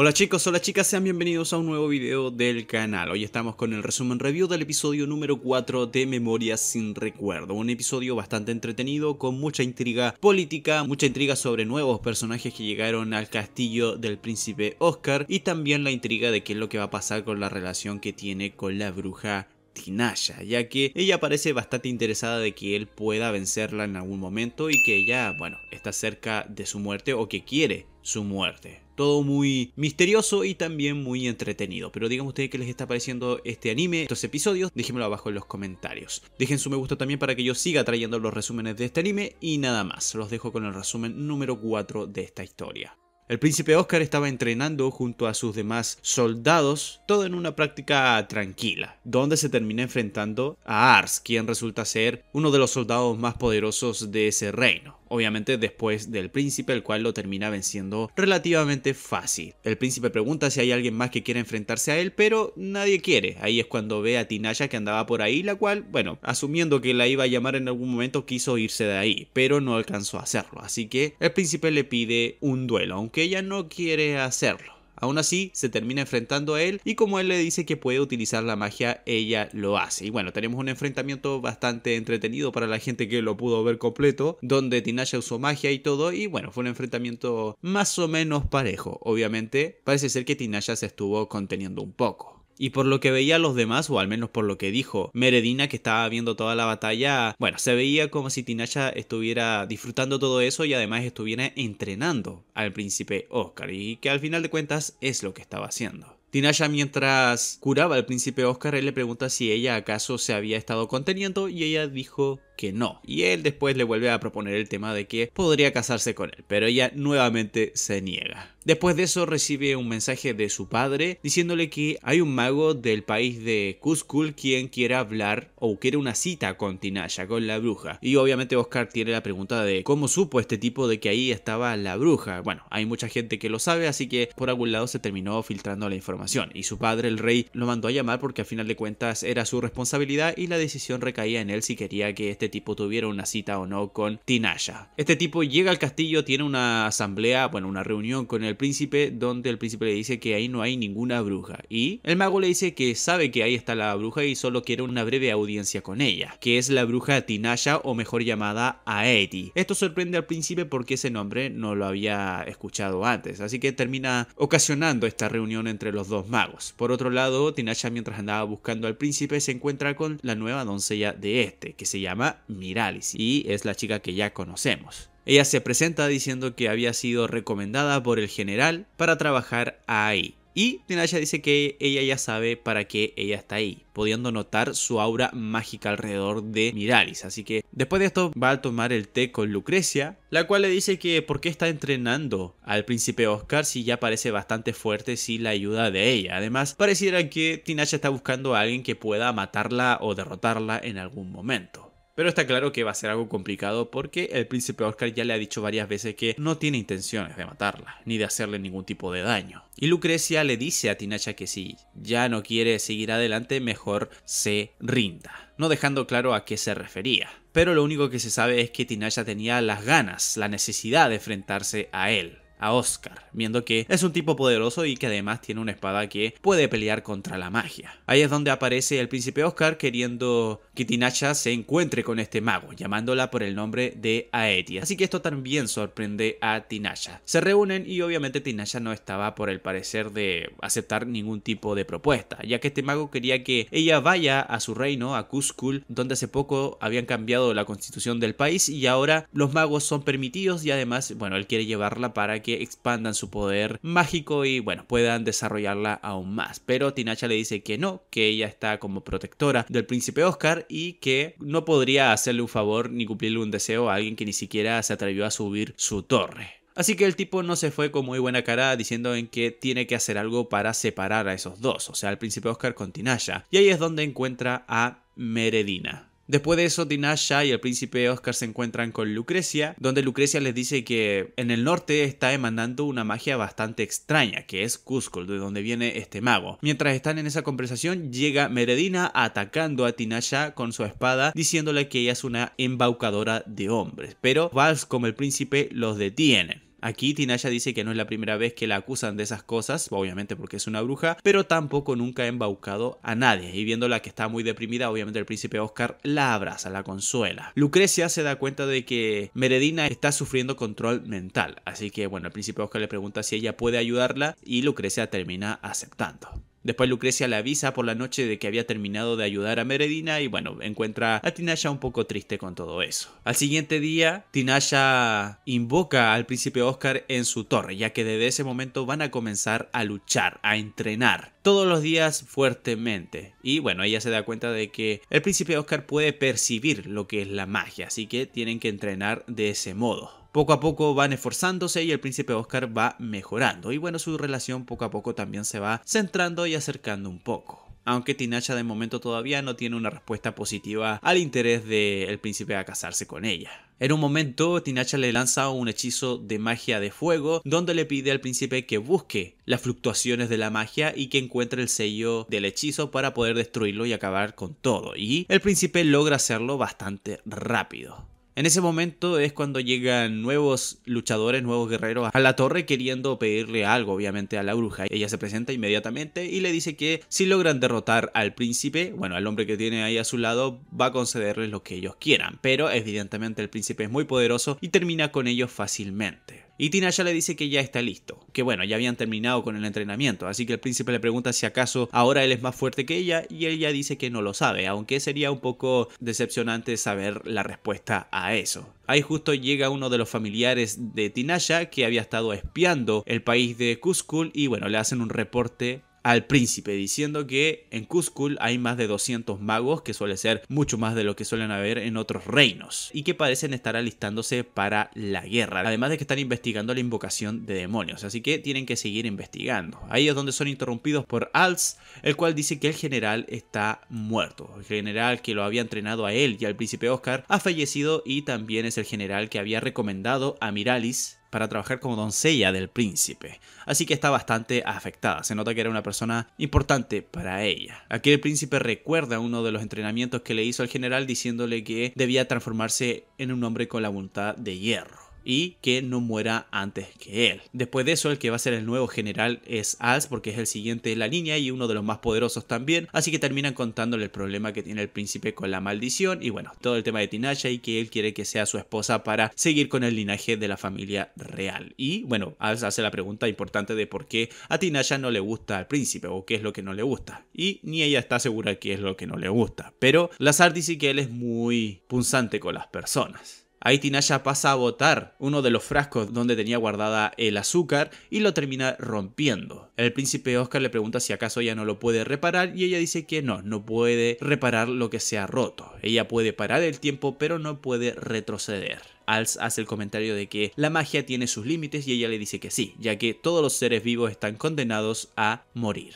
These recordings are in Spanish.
Hola chicos, hola chicas, sean bienvenidos a un nuevo video del canal. Hoy estamos con el resumen review del episodio número 4 de Memorias sin Recuerdo. Un episodio bastante entretenido, con mucha intriga política, mucha intriga sobre nuevos personajes que llegaron al castillo del príncipe Oscar y también la intriga de qué es lo que va a pasar con la relación que tiene con la bruja Tinaya, ya que ella parece bastante interesada de que él pueda vencerla en algún momento y que ella, bueno, está cerca de su muerte o que quiere su muerte. Todo muy misterioso y también muy entretenido. Pero digan ustedes qué les está pareciendo este anime, estos episodios, déjenmelo abajo en los comentarios. Dejen su me gusta también para que yo siga trayendo los resúmenes de este anime y nada más. Los dejo con el resumen número 4 de esta historia. El príncipe Oscar estaba entrenando junto a sus demás soldados, todo en una práctica tranquila, donde se termina enfrentando a Ars, quien resulta ser uno de los soldados más poderosos de ese reino obviamente después del príncipe, el cual lo termina venciendo relativamente fácil. El príncipe pregunta si hay alguien más que quiera enfrentarse a él, pero nadie quiere. Ahí es cuando ve a Tinaya que andaba por ahí, la cual, bueno, asumiendo que la iba a llamar en algún momento, quiso irse de ahí, pero no alcanzó a hacerlo. Así que el príncipe le pide un duelo, aunque ella no quiere hacerlo. Aún así, se termina enfrentando a él y como él le dice que puede utilizar la magia, ella lo hace. Y bueno, tenemos un enfrentamiento bastante entretenido para la gente que lo pudo ver completo, donde Tinaya usó magia y todo, y bueno, fue un enfrentamiento más o menos parejo. Obviamente, parece ser que Tinaya se estuvo conteniendo un poco. Y por lo que veía los demás, o al menos por lo que dijo Meredina, que estaba viendo toda la batalla, bueno, se veía como si Tinasha estuviera disfrutando todo eso y además estuviera entrenando al príncipe Oscar, y que al final de cuentas es lo que estaba haciendo. Tinasha mientras curaba al príncipe Oscar, él le pregunta si ella acaso se había estado conteniendo y ella dijo que no. Y él después le vuelve a proponer el tema de que podría casarse con él, pero ella nuevamente se niega. Después de eso recibe un mensaje de su padre diciéndole que hay un mago del país de Cuscul quien quiere hablar o quiere una cita con Tinasha, con la bruja. Y obviamente Oscar tiene la pregunta de cómo supo este tipo de que ahí estaba la bruja. Bueno, hay mucha gente que lo sabe, así que por algún lado se terminó filtrando la información y su padre, el rey, lo mandó a llamar porque a final de cuentas era su responsabilidad y la decisión recaía en él si quería que este tipo tuviera una cita o no con Tinasha. Este tipo llega al castillo, tiene una asamblea, bueno, una reunión con el príncipe, donde el príncipe le dice que ahí no hay ninguna bruja, y el mago le dice que sabe que ahí está la bruja y solo quiere una breve audiencia con ella, que es la bruja Tinasha o mejor llamada Aeti. Esto sorprende al príncipe porque ese nombre no lo había escuchado antes, así que termina ocasionando esta reunión entre los dos magos. Por otro lado, Tinasha mientras andaba buscando al príncipe se encuentra con la nueva doncella de este, que se llama Miralis, y es la chica que ya conocemos. Ella se presenta diciendo que había sido recomendada por el general para trabajar ahí. Y Tinaya dice que ella ya sabe para qué ella está ahí, pudiendo notar su aura mágica alrededor de Miralis. Así que después de esto va a tomar el té con Lucrecia, la cual le dice que por qué está entrenando al príncipe Oscar si ya parece bastante fuerte sin la ayuda de ella. Además, pareciera que Tinaya está buscando a alguien que pueda matarla o derrotarla en algún momento. Pero está claro que va a ser algo complicado porque el príncipe Oscar ya le ha dicho varias veces que no tiene intenciones de matarla, ni de hacerle ningún tipo de daño. Y Lucrecia le dice a Tinacha que si ya no quiere seguir adelante, mejor se rinda, no dejando claro a qué se refería. Pero lo único que se sabe es que Tinacha tenía las ganas, la necesidad de enfrentarse a él a Oscar, viendo que es un tipo poderoso y que además tiene una espada que puede pelear contra la magia. Ahí es donde aparece el príncipe Oscar queriendo que Tinasha se encuentre con este mago, llamándola por el nombre de Aetia. Así que esto también sorprende a Tinasha. Se reúnen y obviamente Tinasha no estaba por el parecer de aceptar ningún tipo de propuesta, ya que este mago quería que ella vaya a su reino, a Cuscul, donde hace poco habían cambiado la constitución del país y ahora los magos son permitidos y además, bueno, él quiere llevarla para que que expandan su poder mágico y bueno, puedan desarrollarla aún más. Pero Tinacha le dice que no, que ella está como protectora del príncipe Oscar y que no podría hacerle un favor ni cumplirle un deseo a alguien que ni siquiera se atrevió a subir su torre. Así que el tipo no se fue con muy buena cara diciendo en que tiene que hacer algo para separar a esos dos, o sea, al príncipe Oscar con Tinasha. Y ahí es donde encuentra a Meredina. Después de eso, Tinasha y el príncipe Oscar se encuentran con Lucrecia, donde Lucrecia les dice que en el norte está emanando una magia bastante extraña, que es Cusco, de donde viene este mago. Mientras están en esa conversación, llega Meredina atacando a Tinasha con su espada, diciéndole que ella es una embaucadora de hombres, pero Vals como el príncipe los detienen. Aquí Tinaya dice que no es la primera vez que la acusan de esas cosas, obviamente porque es una bruja, pero tampoco nunca ha embaucado a nadie. Y viéndola que está muy deprimida, obviamente el príncipe Oscar la abraza, la consuela. Lucrecia se da cuenta de que Meredina está sufriendo control mental, así que bueno, el príncipe Oscar le pregunta si ella puede ayudarla y Lucrecia termina aceptando. Después Lucrecia la avisa por la noche de que había terminado de ayudar a Meredina y bueno, encuentra a Tinasha un poco triste con todo eso. Al siguiente día, Tinasha invoca al príncipe Oscar en su torre, ya que desde ese momento van a comenzar a luchar, a entrenar todos los días fuertemente. Y bueno, ella se da cuenta de que el príncipe Oscar puede percibir lo que es la magia, así que tienen que entrenar de ese modo poco a poco van esforzándose y el príncipe Oscar va mejorando. Y bueno, su relación poco a poco también se va centrando y acercando un poco aunque Tinacha de momento todavía no tiene una respuesta positiva al interés del príncipe a casarse con ella. En un momento, Tinacha le lanza un hechizo de magia de fuego, donde le pide al príncipe que busque las fluctuaciones de la magia y que encuentre el sello del hechizo para poder destruirlo y acabar con todo. Y el príncipe logra hacerlo bastante rápido. En ese momento es cuando llegan nuevos luchadores, nuevos guerreros a la torre queriendo pedirle algo, obviamente, a la bruja. Ella se presenta inmediatamente y le dice que si logran derrotar al príncipe, bueno, al hombre que tiene ahí a su lado, va a concederles lo que ellos quieran. Pero evidentemente el príncipe es muy poderoso y termina con ellos fácilmente. Y Tina le dice que ya está listo, que bueno, ya habían terminado con el entrenamiento, así que el príncipe le pregunta si acaso ahora él es más fuerte que ella y ella dice que no lo sabe, aunque sería un poco decepcionante saber la respuesta a eso. Ahí justo llega uno de los familiares de Tinasha que había estado espiando el país de Cuscul y bueno, le hacen un reporte al príncipe diciendo que en Cuscul hay más de 200 magos, que suele ser mucho más de lo que suelen haber en otros reinos, y que parecen estar alistándose para la guerra, además de que están investigando la invocación de demonios, así que tienen que seguir investigando. Ahí es donde son interrumpidos por Alz, el cual dice que el general está muerto. El general que lo había entrenado a él y al príncipe Oscar ha fallecido y también es el general que había recomendado a Miralis para trabajar como doncella del príncipe, así que está bastante afectada, se nota que era una persona importante para ella. Aquí el príncipe recuerda uno de los entrenamientos que le hizo al general diciéndole que debía transformarse en un hombre con la voluntad de hierro y que no muera antes que él. Después de eso, el que va a ser el nuevo general es Als, porque es el siguiente de la línea y uno de los más poderosos también, así que terminan contándole el problema que tiene el príncipe con la maldición y bueno, todo el tema de Tinasha y que él quiere que sea su esposa para seguir con el linaje de la familia real. Y bueno, Als hace la pregunta importante de por qué a Tinasha no le gusta al príncipe o qué es lo que no le gusta. Y ni ella está segura qué es lo que no le gusta. Pero Lazar dice que él es muy punzante con las personas. Ahí pasa a botar uno de los frascos donde tenía guardada el azúcar y lo termina rompiendo. El príncipe Oscar le pregunta si acaso ella no lo puede reparar y ella dice que no, no puede reparar lo que se ha roto. Ella puede parar el tiempo pero no puede retroceder. Als hace el comentario de que la magia tiene sus límites y ella le dice que sí, ya que todos los seres vivos están condenados a morir.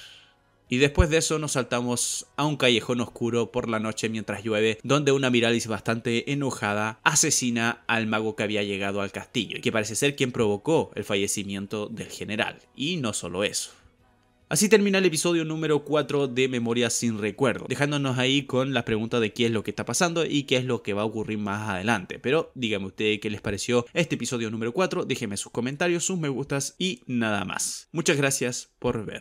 Y después de eso nos saltamos a un callejón oscuro por la noche mientras llueve, donde una Miralis bastante enojada asesina al mago que había llegado al castillo y que parece ser quien provocó el fallecimiento del general. Y no solo eso. Así termina el episodio número 4 de Memorias sin Recuerdo, dejándonos ahí con la pregunta de qué es lo que está pasando y qué es lo que va a ocurrir más adelante. Pero díganme ustedes qué les pareció este episodio número 4, déjenme sus comentarios, sus me gustas y nada más. Muchas gracias por ver.